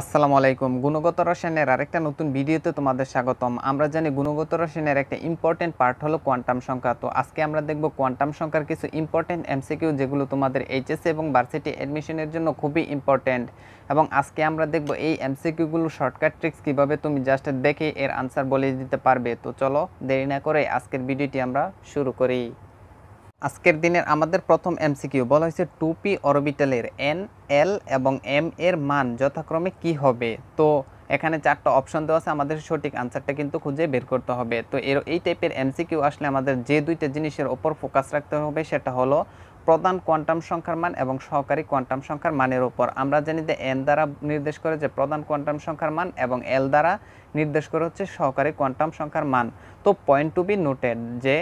আসসালামু আলাইকুম গুণগত রসায়নের আরেকটা নতুন ভিডিওতে তোমাদের স্বাগতম আমরা জানি গুণগত রসায়নের একটা ইম্পর্টেন্ট পার্ট হলো কোয়ান্টাম সংখ্যা তো আজকে আমরা দেখব কোয়ান্টাম সংখ্যার কিছু ইম্পর্টেন্ট এমসিকিউ যেগুলো তোমাদের এইচএসসি এবং ভার্সিটি অ্যাডমিশনের জন্য খুবই ইম্পর্টেন্ট এবং আজকে আমরা দেখব এই এমসিকিউগুলো শর্টকাট ট্রিক্স কীভাবে তুমি জাস্ট দেখে এর আনসার বলে দিতে পারবে তো চলো দেরি না করে আজকের ভিডিওটি আমরা শুরু করি আজকের দিনের আমাদের প্রথম এমসিকিউ বলা হয়েছে টু পি অরবিটালের এন এল এবং এম এর মান যথাক্রমে কি হবে তো এখানে চারটা অপশন দেওয়া আছে আমাদের সঠিক আনসারটা কিন্তু খুঁজে বের করতে হবে তো এর এই টাইপের এমসিকিউ আসলে আমাদের যে দুইটা জিনিসের ওপর ফোকাস রাখতে হবে সেটা হলো প্রধান কোয়ান্টাম সংখ্যার মান এবং সহকারী কোয়ান্টাম সংখ্যার মানের ওপর আমরা জানি যে এন দ্বারা নির্দেশ করে যে প্রধান কোয়ান্টাম সংখ্যার মান এবং এল দ্বারা নির্দেশ করে হচ্ছে সহকারী কোয়ান্টাম সংখ্যার মান তো পয়েন্ট টু বি নোটেড যে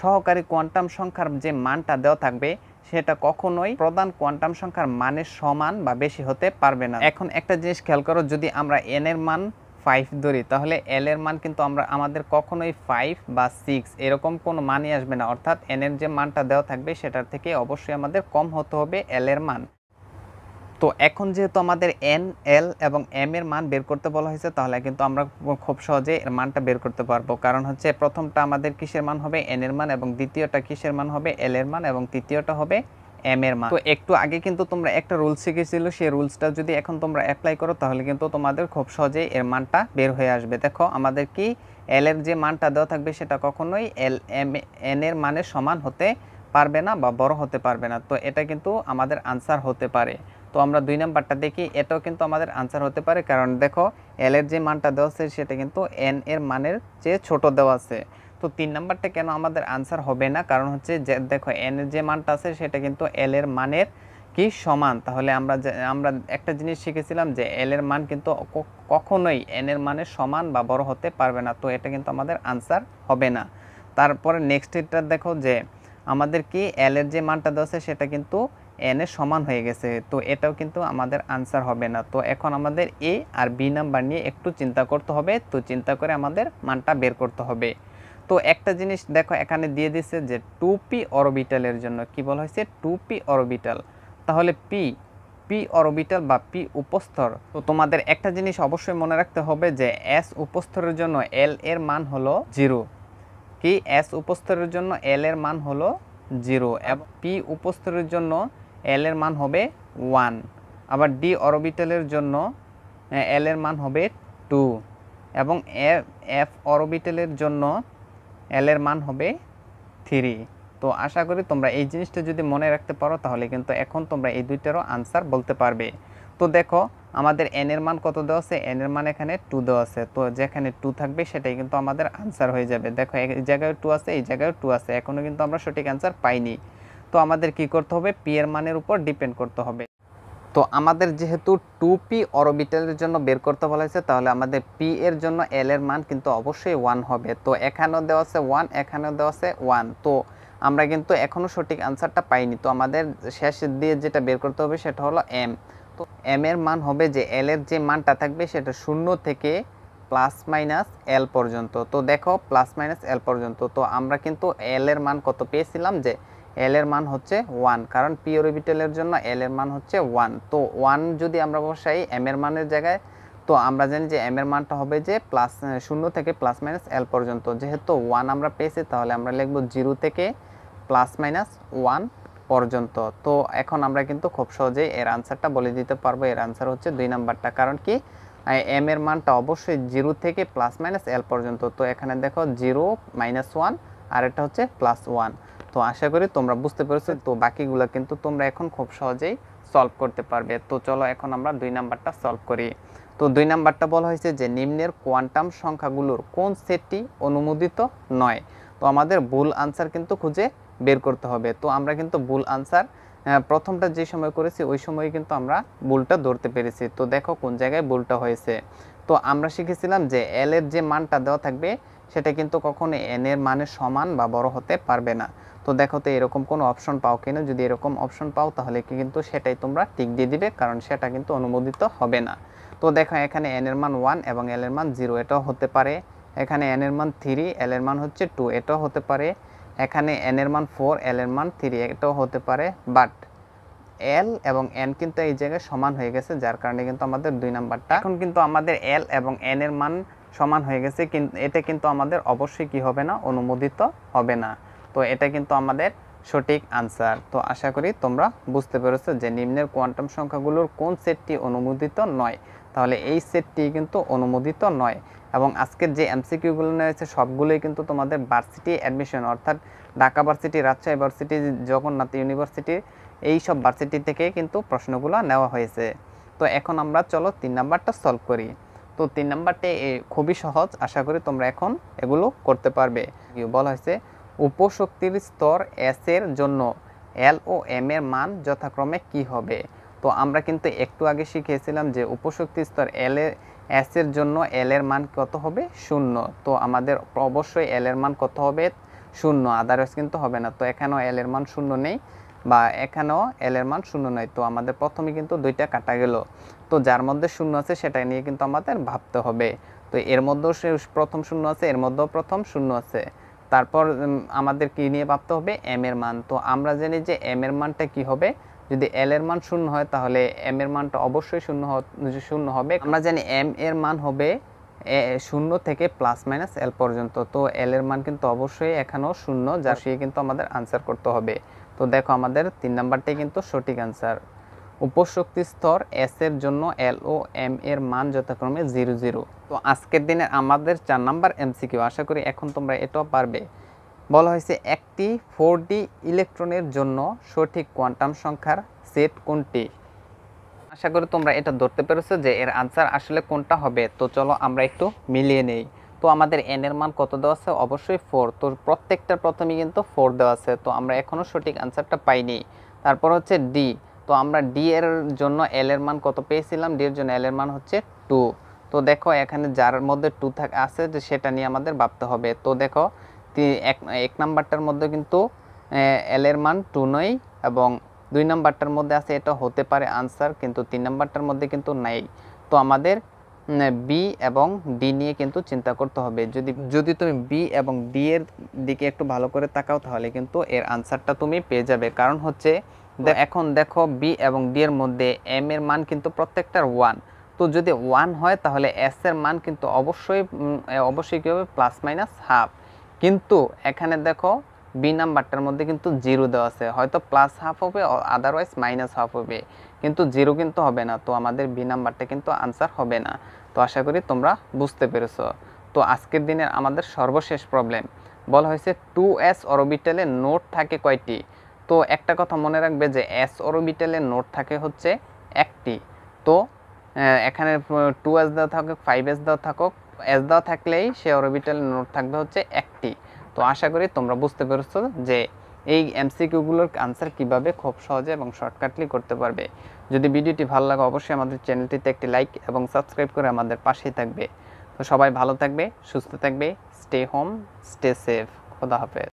সহকারী কোয়ান্টাম সংখ্যার যে মানটা দেওয়া থাকবে সেটা কখনোই প্রধান কোয়ান্টাম সংখ্যার মানের সমান বা বেশি হতে পারবে না এখন একটা জিনিস খেয়াল করো যদি আমরা এন এর মান ফাইভ ধরি তাহলে এল এর মান কিন্তু আমরা আমাদের কখনোই ফাইভ বা সিক্স এরকম কোনো মানই আসবে না অর্থাৎ এন এর যে মানটা দেওয়া থাকবে সেটার থেকে অবশ্যই আমাদের কম হতে হবে এল এর মান তো এখন যেহেতু আমাদের এন এল এবং এম এর মান বের করতে বলা হয়েছে তাহলে কিন্তু আমরা খুব সহজে এর মানটা বের করতে পারবো কারণ হচ্ছে প্রথমটা আমাদের কিসের মান হবে এন এর মান এবং দ্বিতীয়টা কিসের মান হবে এল এর মান এবং তৃতীয়টা হবে এম এর মান তো একটু আগে কিন্তু তোমরা একটা রুলস শিখেছিল সেই রুলসটা যদি এখন তোমরা অ্যাপ্লাই করো তাহলে কিন্তু তোমাদের খুব সহজেই এর মানটা বের হয়ে আসবে দেখো আমাদের কি এল এর যে মানটা দেওয়া থাকবে সেটা কখনোই এল এম এন এর মানের সমান হতে পারবে না বা বড় হতে পারবে না তো এটা কিন্তু আমাদের আনসার হতে পারে তো আমরা দুই নাম্বারটা দেখি এটাও কিন্তু আমাদের আনসার হতে পারে কারণ দেখো এল এর যে মানটা দেওয়া আছে সেটা কিন্তু এন এর মানের চেয়ে ছোট দেওয়া আছে তো তিন নাম্বারটা কেন আমাদের আনসার হবে না কারণ হচ্ছে যে দেখো এন এর যে মানটা আছে সেটা কিন্তু এল এর মানের কি সমান তাহলে আমরা আমরা একটা জিনিস শিখেছিলাম যে এল এর মান কিন্তু কখনোই এন এর মানের সমান বা বড় হতে পারবে না তো এটা কিন্তু আমাদের আনসার হবে না তারপরে নেক্সট এটা দেখো যে আমাদের কি এল এর যে মানটা দেওয়া আছে সেটা কিন্তু এন এর সমান হয়ে গেছে তো এটাও কিন্তু আমাদের আনসার হবে না তো এখন আমাদের এ আর বি নাম্বার নিয়ে একটু চিন্তা করতে হবে তো চিন্তা করে আমাদের মানটা বের করতে হবে তো একটা জিনিস দেখো এখানে দিয়ে দিছে যে টু পি অরবিটালের জন্য কি বলা হয়েছে টু পি অরবিটাল তাহলে পি পি অরবিটাল বা পি উপস্তর তো তোমাদের একটা জিনিস অবশ্যই মনে রাখতে হবে যে এস উপস্তরের জন্য এল এর মান হলো জিরো কি এস উপস্তরের জন্য এল এর মান হলো জিরো এবং পি উপস্তরের জন্য এল এর মান হবে ওয়ান আবার ডি অরবিটালের জন্য এল হ্যাঁ, এর মান হবে টু এবং এফ অরবিটালের জন্য এল এর মান হবে থ্রি তো আশা করি তোমরা এই জিনিসটা যদি মনে রাখতে পারো তাহলে কিন্তু এখন তোমরা এই দুইটারও আনসার বলতে পারবে তো দেখো আমাদের এন এর মান কত দেওয়া আছে এন এর মান এখানে টু দেওয়া আছে তো যেখানে টু থাকবে সেটাই কিন্তু আমাদের আনসার হয়ে যাবে দেখো এই জায়গায় টু আছে এই জায়গায় টু আছে এখনও কিন্তু আমরা সঠিক আনসার পাইনি তো আমাদের কি করতে হবে পি এর মানের উপর ডিপেন্ড করতে হবে তো আমাদের যেহেতু টু পি অরবিটালের জন্য বের করতে বলা হয়েছে তাহলে আমাদের পি এর জন্য এল এর মান কিন্তু অবশ্যই ওয়ান হবে তো এখানেও দেওয়া আছে ওয়ান এখানেও দেওয়া আছে ওয়ান তো আমরা কিন্তু এখনও সঠিক আনসারটা পাইনি তো আমাদের শেষ দিয়ে যেটা বের করতে হবে সেটা হলো এম তো এম এর মান হবে যে এল এর যে মানটা থাকবে সেটা শূন্য থেকে প্লাস মাইনাস এল পর্যন্ত তো দেখো প্লাস মাইনাস এল পর্যন্ত তো আমরা কিন্তু এল এর মান কত পেয়েছিলাম যে এল এর মান হচ্ছে ওয়ান কারণ পি অরবিটালের জন্য এল এর মান হচ্ছে ওয়ান তো ওয়ান যদি আমরা বসাই এম এর মানের জায়গায় তো আমরা জানি যে এম এর মানটা হবে যে প্লাস শূন্য থেকে প্লাস মাইনাস এল পর্যন্ত যেহেতু ওয়ান আমরা পেয়েছি তাহলে আমরা লিখবো জিরো থেকে প্লাস মাইনাস ওয়ান পর্যন্ত তো এখন আমরা কিন্তু খুব সহজেই এর আনসারটা বলে দিতে পারবো এর আনসার হচ্ছে দুই নাম্বারটা কারণ কি এম এর মানটা অবশ্যই জিরো থেকে প্লাস মাইনাস এল পর্যন্ত তো এখানে দেখো জিরো মাইনাস ওয়ান আর এটা হচ্ছে প্লাস ওয়ান তো আশা করি তোমরা বুঝতে পেরেছো তো বাকিগুলো কিন্তু তোমরা এখন খুব সহজেই সলভ করতে পারবে তো চলো এখন আমরা দুই নাম্বারটা সলভ করি তো দুই নাম্বারটা বলা হয়েছে যে নিম্নের কোয়ান্টাম সংখ্যাগুলোর কোন সেটটি অনুমোদিত নয় তো আমাদের ভুল আনসার কিন্তু খুঁজে বের করতে হবে তো আমরা কিন্তু ভুল আনসার প্রথমটা যে সময় করেছি ওই সময় কিন্তু আমরা ভুলটা ধরতে পেরেছি তো দেখো কোন জায়গায় ভুলটা হয়েছে তো আমরা শিখেছিলাম যে এল এর যে মানটা দেওয়া থাকবে সেটা কিন্তু কখনো এন এর মানের সমান বা বড় হতে পারবে না তো দেখো তো এরকম কোনো অপশন পাও কিনা যদি এরকম অপশন পাও তাহলে কিন্তু সেটাই তোমরা টিক দিয়ে দিবে কারণ সেটা কিন্তু অনুমোদিত হবে না তো দেখো এখানে এন এর মান ওয়ান এবং এল এর মান জিরো এটাও হতে পারে এখানে এন এর মান থ্রি এল এর মান হচ্ছে টু এটাও হতে পারে এখানে এন এর মান ফোর এল এর মান থ্রি এটাও হতে পারে বাট এল এবং এন কিন্তু এই জায়গায় সমান হয়ে গেছে যার কারণে কিন্তু আমাদের দুই নাম্বারটা এখন কিন্তু আমাদের এল এবং এন এর মান সমান হয়ে গেছে কিন্তু এতে কিন্তু আমাদের অবশ্যই কি হবে না অনুমোদিত হবে না তো এটা কিন্তু আমাদের সঠিক আনসার তো আশা করি তোমরা বুঝতে পেরেছো যে নিম্নের কোয়ান্টাম সংখ্যাগুলোর কোন সেটটি অনুমোদিত নয় তাহলে এই সেটটি কিন্তু অনুমোদিত নয় এবং আজকের যে এমসিকিউগুলো রয়েছে সবগুলোই কিন্তু তোমাদের ভার্সিটি অ্যাডমিশন অর্থাৎ Dhaka varsity Rajshahi varsity Jagannath university এই সব ভার্সিটি থেকে কিন্তু প্রশ্নগুলো নেওয়া হয়েছে তো এখন আমরা চলো তিন নাম্বারটা সলভ করি তো তিন নাম্বারটি খুবই সহজ আশা করি তোমরা এখন এগুলো করতে পারবে বলা হয়েছে উপশক্তির স্তর এস এর জন্য এল ও এম এর মান যথাক্রমে কি হবে তো আমরা কিন্তু একটু আগে শিখেছিলাম যে উপশক্তি স্তর এল এর এস এর জন্য এল এর মান কত হবে শূন্য তো আমাদের অবশ্যই এল এর মান কত হবে শূন্য আদারওয়াইজ কিন্তু হবে না তো এখানেও এল এর মান শূন্য নেই বা এখানেও এল এর মান শূন্য নয় তো আমাদের প্রথমে কিন্তু দুইটা কাটা গেল তো যার মধ্যে শূন্য আছে সেটা নিয়ে কিন্তু আমাদের ভাবতে হবে তো এর মধ্যেও প্রথম শূন্য আছে এর মধ্যেও প্রথম শূন্য আছে তারপর আমাদের কি নিয়ে ভাবতে হবে এম এর মান তো আমরা জানি যে এম এর মানটা কি হবে যদি এল এর মান শূন্য হয় তাহলে এম এর মানটা অবশ্যই শূন্য শূন্য হবে আমরা জানি এম এর মান হবে শূন্য থেকে প্লাস মাইনাস এল পর্যন্ত তো এল এর মান কিন্তু অবশ্যই এখানেও শূন্য যা সে কিন্তু আমাদের আনসার করতে হবে তো দেখো আমাদের তিন নাম্বারটাই কিন্তু সঠিক আনসার উপশক্তি স্তর এস এর জন্য এল ও এম এর মান যথাক্রমে জিরো জিরো তো আজকের দিনে আমাদের চার নাম্বার এমসিকিউ আশা করি এখন তোমরা এটাও পারবে বলা হয়েছে একটি ফোর ইলেকট্রনের জন্য সঠিক কোয়ান্টাম সংখ্যার সেট কোনটি আশা করি তোমরা এটা ধরতে পেরেছো যে এর আনসার আসলে কোনটা হবে তো চলো আমরা একটু মিলিয়ে নেই তো আমাদের এন এর মান কত দেওয়া আছে অবশ্যই ফোর তো প্রত্যেকটার প্রথমে কিন্তু ফোর দেওয়া আছে তো আমরা এখনও সঠিক আনসারটা পাইনি তারপর হচ্ছে ডি তো আমরা ডি এর জন্য এল এর মান কত পেয়েছিলাম ডি এর জন্য এল এর মান হচ্ছে টু তো দেখো এখানে যার মধ্যে টু থাক আছে সেটা নিয়ে আমাদের ভাবতে হবে তো দেখো এক এক নাম্বারটার মধ্যে কিন্তু এল এর মান টু নয় এবং দুই নাম্বারটার মধ্যে আছে এটা হতে পারে আনসার কিন্তু তিন নাম্বারটার মধ্যে কিন্তু নাই তো আমাদের বি এবং ডি নিয়ে কিন্তু চিন্তা করতে হবে যদি যদি তুমি বি এবং ডি এর দিকে একটু ভালো করে তাকাও তাহলে কিন্তু এর আনসারটা তুমি পেয়ে যাবে কারণ হচ্ছে এখন দেখো বি এবং ডি এর মধ্যে এম এর মান কিন্তু প্রত্যেকটার ওয়ান তো যদি ওয়ান হয় তাহলে এস এর মান কিন্তু অবশ্যই অবশ্যই কী হবে প্লাস মাইনাস হাফ কিন্তু এখানে দেখো বি নাম্বারটার মধ্যে কিন্তু জিরো দেওয়া আছে হয়তো প্লাস হাফ হবে আদারওয়াইজ মাইনাস হাফ হবে কিন্তু জিরো কিন্তু হবে না তো আমাদের বি নাম্বারটা কিন্তু আনসার হবে না তো আশা করি তোমরা বুঝতে পেরেছ তো আজকের দিনের আমাদের সর্বশেষ প্রবলেম বলা হয়েছে টু এস অরবিটালে নোট থাকে কয়টি তো একটা কথা মনে রাখবে যে এস অরবিটালের নোট থাকে হচ্ছে একটি তো এখানে টু এস দেওয়া থাকুক ফাইভ এস দেওয়া থাকুক এস দেওয়া থাকলেই সে অরবিটালের নোট থাকবে হচ্ছে একটি তো আশা করি তোমরা বুঝতে পেরেছো যে এই এমসিকিউগুলোর আনসার কিভাবে খুব সহজে এবং শর্টকাটলি করতে পারবে যদি ভিডিওটি ভালো লাগে অবশ্যই আমাদের চ্যানেলটিতে একটি লাইক এবং সাবস্ক্রাইব করে আমাদের পাশেই থাকবে তো সবাই ভালো থাকবে সুস্থ থাকবে স্টে হোম স্টে সেফ খোদা হাফেজ